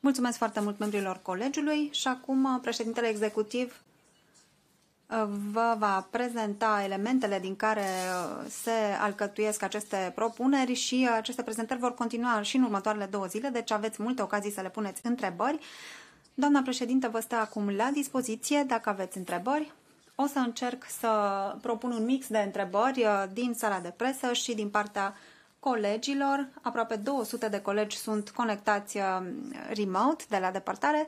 Mulțumesc foarte mult membrilor colegiului și acum uh, președintele executiv uh, vă va prezenta elementele din care uh, se alcătuiesc aceste propuneri și aceste prezentări vor continua și în următoarele două zile, deci aveți multe ocazii să le puneți întrebări. Doamna președintă vă stă acum la dispoziție dacă aveți întrebări. O să încerc să propun un mix de întrebări din sala de presă și din partea colegilor, aproape 200 de colegi sunt conectați uh, remote, de la departare,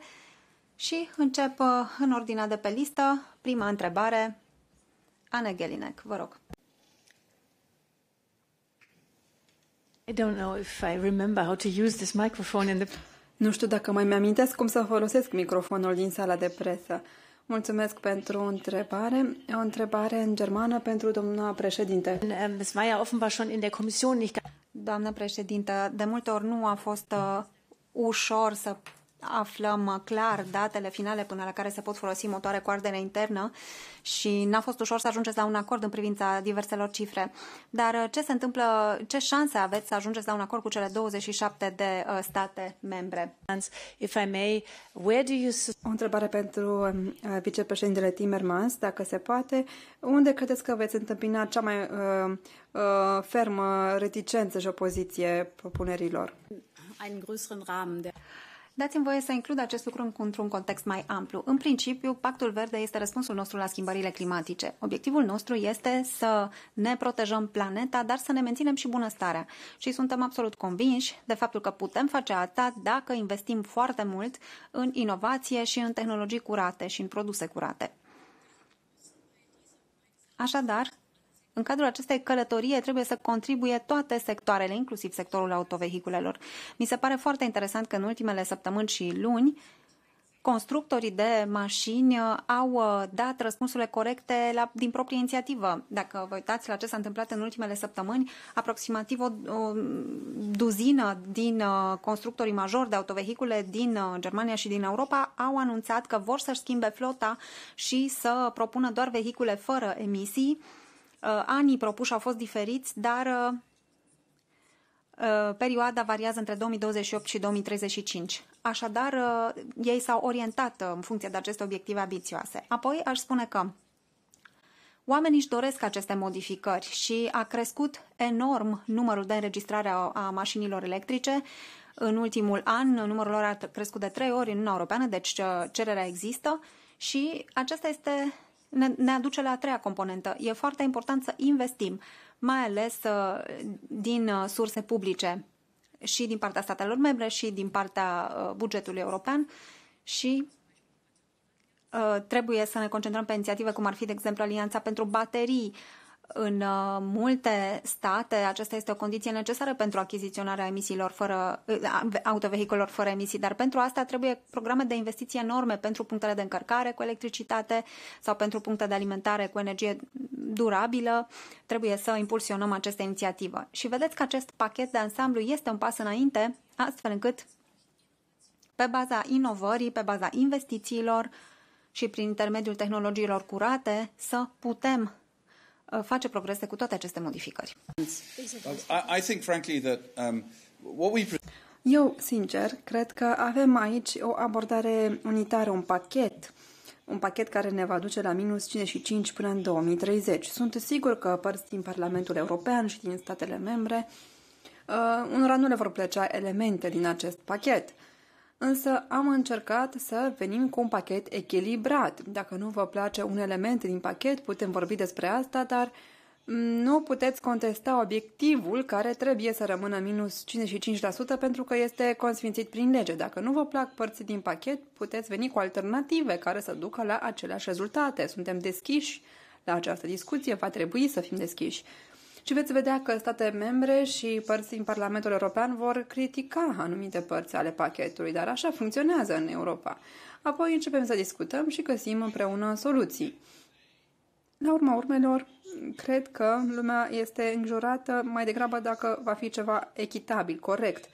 și încep uh, în ordinea de pe listă. Prima întrebare, Ana Gelinec, vă rog. I don't know if I remember how to use this microphone in the... Nu știu dacă mai mi-amintesc cum să folosesc microfonul din sala de presă. Mulțumesc pentru întrebare. O întrebare în germană pentru domnul președinte. Ähm, es war ja offenbar schon in der Kommission nicht Doamnă președintă, de multe ori nu a fost uh, ușor să aflăm uh, clar datele finale până la care se pot folosi motoare cu ardere internă și n-a fost ușor să ajungeți la un acord în privința diverselor cifre. Dar uh, ce se întâmplă, ce șanse aveți să ajungeți la un acord cu cele 27 de uh, state membre? If I may, where do you... O întrebare pentru um, vicepreședintele Timmermans, dacă se poate. Unde credeți că veți întâmpina cea mai uh, uh, fermă reticență și opoziție propunerilor? Un Dați-mi voie să includ acest lucru într-un context mai amplu. În principiu, Pactul Verde este răspunsul nostru la schimbările climatice. Obiectivul nostru este să ne protejăm planeta, dar să ne menținem și bunăstarea. Și suntem absolut convinși de faptul că putem face asta dacă investim foarte mult în inovație și în tehnologii curate și în produse curate. Așadar, în cadrul acestei călătorie trebuie să contribuie toate sectoarele, inclusiv sectorul autovehiculelor. Mi se pare foarte interesant că în ultimele săptămâni și luni constructorii de mașini uh, au uh, dat răspunsurile corecte la, din proprie inițiativă. Dacă vă uitați la ce s-a întâmplat în ultimele săptămâni, aproximativ o, o duzină din uh, constructorii majori de autovehicule din Germania și din Europa au anunțat că vor să-și schimbe flota și să propună doar vehicule fără emisii Uh, anii propuși au fost diferiți, dar uh, uh, perioada variază între 2028 și 2035. Așadar, ei s-au orientat în funcție de aceste obiective ambițioase. Apoi aș spune că Oamenii își doresc aceste modificări și a crescut enorm numărul de înregistrare a, a mașinilor electrice. În ultimul an, numărul lor a crescut de trei ori în Uniunea Europeană, deci cererea există și acesta este ne, ne aduce la a treia componentă. E foarte important să investim, mai ales uh, din uh, surse publice și din partea statelor membre și din partea uh, bugetului european și trebuie să ne concentrăm pe inițiative cum ar fi, de exemplu, Alianța pentru Baterii, în uh, multe state, aceasta este o condiție necesară pentru achiziționarea emisiilor fără, uh, autovehicolor fără emisii, dar pentru asta trebuie programe de investiții enorme pentru punctele de încărcare cu electricitate sau pentru puncte de alimentare cu energie durabilă. Trebuie să impulsionăm această inițiativă. Și vedeți că acest pachet de ansamblu este un pas înainte, astfel încât pe baza inovării, pe baza investițiilor și prin intermediul tehnologiilor curate, să putem Uh, face progrese cu toate aceste modificări. I think, frankly, that, um, what we... Eu, sincer, cred că avem aici o abordare unitară, un pachet un pachet care ne va duce la minus 55 până în 2030. Sunt sigur că părți din Parlamentul European și din statele membre, uh, unora nu le vor plăcea elemente din acest pachet însă am încercat să venim cu un pachet echilibrat. Dacă nu vă place un element din pachet, putem vorbi despre asta, dar mm, nu puteți contesta obiectivul care trebuie să rămână minus 55% pentru că este consfințit prin lege. Dacă nu vă plac părți din pachet, puteți veni cu alternative care să ducă la aceleași rezultate. Suntem deschiși la această discuție, va trebui să fim deschiși și veți vedea că state membre și părți din Parlamentul European vor critica anumite părți ale pachetului, dar așa funcționează în Europa. Apoi începem să discutăm și găsim împreună soluții. La urma urmelor, cred că lumea este îngrijorată mai degrabă dacă va fi ceva echitabil, corect.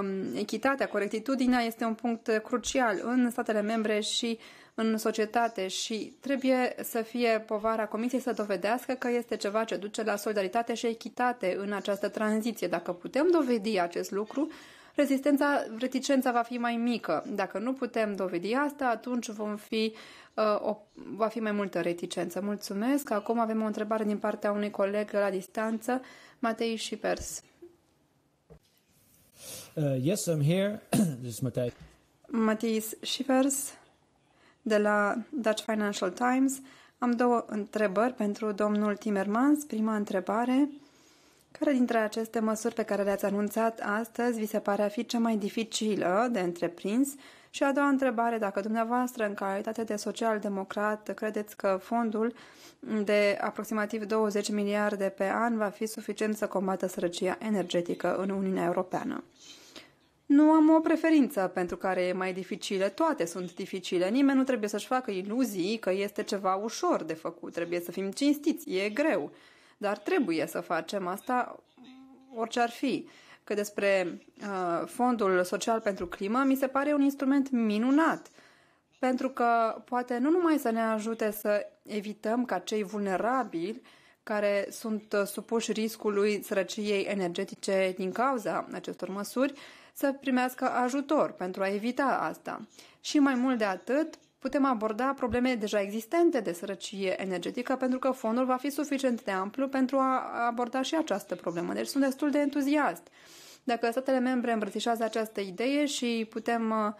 Um, echitatea, corectitudinea este un punct crucial în statele membre și uh, în societate și trebuie să fie povara Comisiei să dovedească că este ceva ce duce la solidaritate și echitate în această tranziție. Dacă putem dovedi acest lucru, rezistența, reticența va fi mai mică. Dacă nu putem dovedi asta, atunci vom fi, uh, o, va fi mai multă reticență. Mulțumesc. Acum avem o întrebare din partea unui coleg la distanță, Matei Șipers. Uh, yes, I'm here. This is Matei. Matei Șipers de la Dutch Financial Times. Am două întrebări pentru domnul Timmermans. Prima întrebare, care dintre aceste măsuri pe care le-ați anunțat astăzi vi se pare a fi cea mai dificilă de întreprins? Și a doua întrebare, dacă dumneavoastră, în calitate de social-democrat, credeți că fondul de aproximativ 20 miliarde pe an va fi suficient să combată sărăcia energetică în Uniunea Europeană? Nu am o preferință pentru care e mai dificile. toate sunt dificile, nimeni nu trebuie să-și facă iluzii că este ceva ușor de făcut, trebuie să fim cinstiți, e greu, dar trebuie să facem asta orice ar fi. Că despre uh, Fondul Social pentru Climă mi se pare un instrument minunat, pentru că poate nu numai să ne ajute să evităm ca cei vulnerabili care sunt uh, supuși riscului sărăciei energetice din cauza acestor măsuri să primească ajutor pentru a evita asta. Și mai mult de atât, putem aborda probleme deja existente de sărăcie energetică pentru că fondul va fi suficient de amplu pentru a aborda și această problemă. Deci sunt destul de entuziast. Dacă statele membre îmbrățișează această idee și putem uh,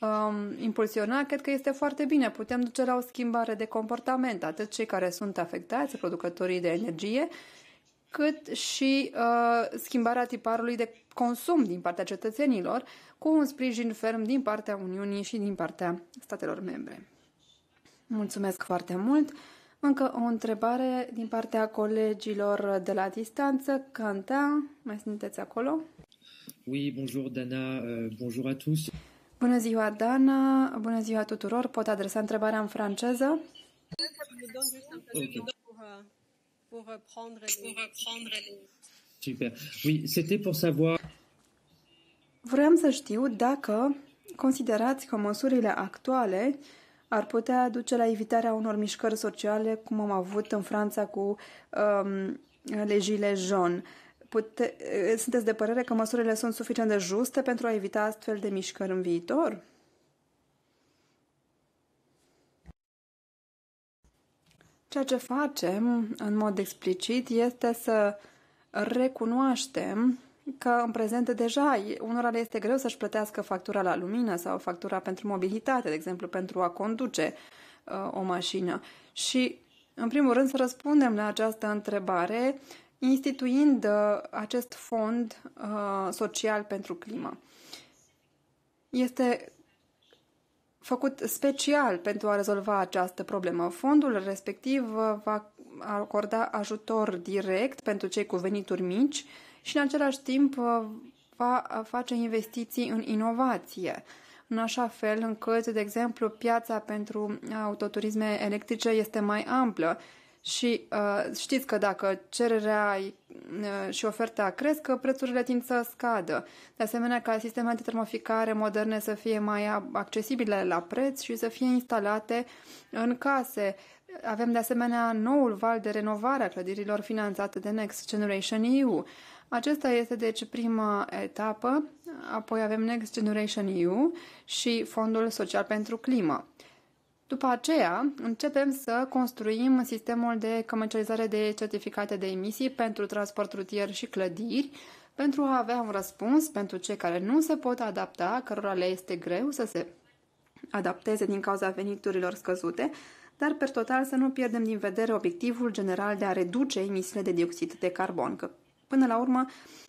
um, impulsiona, cred că este foarte bine. Putem duce la o schimbare de comportament, atât cei care sunt afectați, producătorii de energie, cât și uh, schimbarea tiparului de consum din partea cetățenilor, cu un sprijin ferm din partea Uniunii și din partea statelor membre. Mulțumesc foarte mult! Încă o întrebare din partea colegilor de la distanță. Canta, mai sunteți acolo? Oui, bonjour Dana, uh, bonjour à tous. Bună ziua, Dana! Bună ziua tuturor! Pot adresa întrebarea în franceză? Super. Vreau să știu dacă considerați că măsurile actuale ar putea duce la evitarea unor mișcări sociale, cum am avut în Franța cu um, legile jaune pute, sunteți de părere că măsurile sunt suficient de juste pentru a evita astfel de mișcări în viitor? Ceea ce facem în mod explicit este să recunoaștem că în prezent deja unora le este greu să-și plătească factura la lumină sau factura pentru mobilitate, de exemplu pentru a conduce uh, o mașină. Și, în primul rând, să răspundem la această întrebare instituind uh, acest fond uh, social pentru climă. Este făcut special pentru a rezolva această problemă. Fondul respectiv uh, va acorda ajutor direct pentru cei cu venituri mici și în același timp va face investiții în inovație, în așa fel încât, de exemplu, piața pentru autoturisme electrice este mai amplă și uh, știți că dacă cererea uh, și oferta cresc, că prețurile tind să scadă. De asemenea, ca sisteme de moderne să fie mai accesibile la preț și să fie instalate în case. Avem de asemenea noul val de renovare a clădirilor finanțate de Next Generation EU. Acesta este deci prima etapă, apoi avem Next Generation EU și Fondul Social pentru Climă. După aceea, începem să construim sistemul de comercializare de certificate de emisii pentru transport rutier și clădiri, pentru a avea un răspuns pentru cei care nu se pot adapta, cărora le este greu să se adapteze din cauza veniturilor scăzute, dar per total să nu pierdem din vedere obiectivul general de a reduce emisiile de dioxid de carbon, Până la urmă,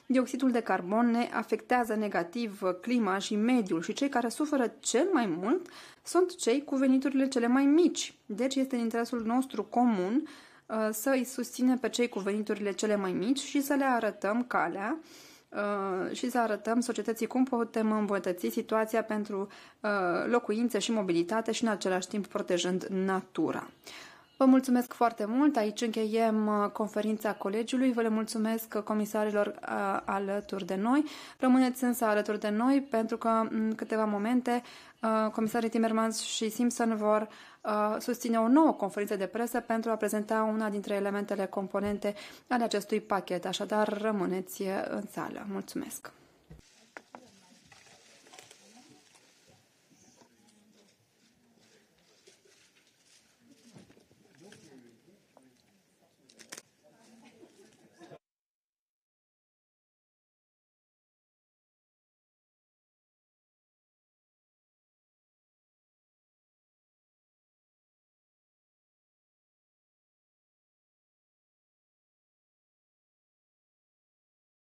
dioxidul de carbon ne afectează negativ uh, clima și mediul și cei care suferă cel mai mult sunt cei cu veniturile cele mai mici. Deci este în interesul nostru comun uh, să îi susținem pe cei cu veniturile cele mai mici și să le arătăm calea uh, și să arătăm societății cum putem îmbunătăți situația pentru locuințe și mobilitate și în același timp protejând natura. Vă mulțumesc foarte mult. Aici încheiem uh, conferința colegiului. Vă le mulțumesc uh, comisarilor uh, alături de noi. Rămâneți însă alături de noi pentru că în câteva momente comisarii Timmermans și Simpson vor susține o nouă conferință de presă pentru a prezenta una dintre elementele componente ale acestui pachet. Așadar, rămâneți în sală. Mulțumesc!